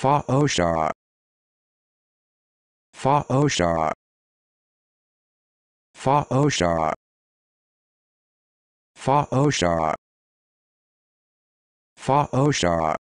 Fa Osha. Fa Osha. Fa Osha. Fa Osha. Fa Osha.